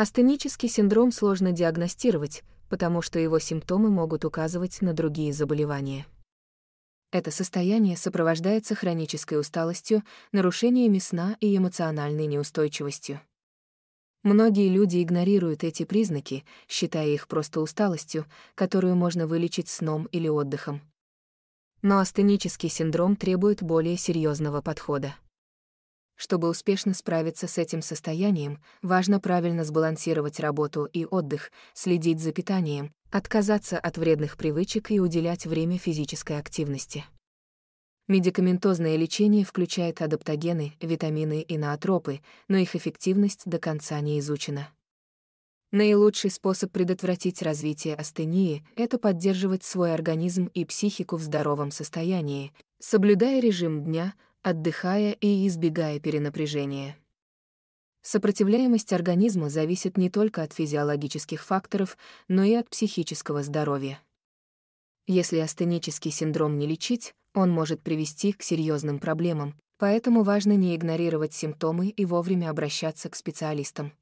Астенический синдром сложно диагностировать, потому что его симптомы могут указывать на другие заболевания. Это состояние сопровождается хронической усталостью, нарушениями сна и эмоциональной неустойчивостью. Многие люди игнорируют эти признаки, считая их просто усталостью, которую можно вылечить сном или отдыхом. Но астенический синдром требует более серьезного подхода. Чтобы успешно справиться с этим состоянием, важно правильно сбалансировать работу и отдых, следить за питанием, отказаться от вредных привычек и уделять время физической активности. Медикаментозное лечение включает адаптогены, витамины и ноотропы, но их эффективность до конца не изучена. Наилучший способ предотвратить развитие астении – это поддерживать свой организм и психику в здоровом состоянии, соблюдая режим дня, отдыхая и избегая перенапряжения. Сопротивляемость организма зависит не только от физиологических факторов, но и от психического здоровья. Если астенический синдром не лечить, он может привести к серьезным проблемам, поэтому важно не игнорировать симптомы и вовремя обращаться к специалистам.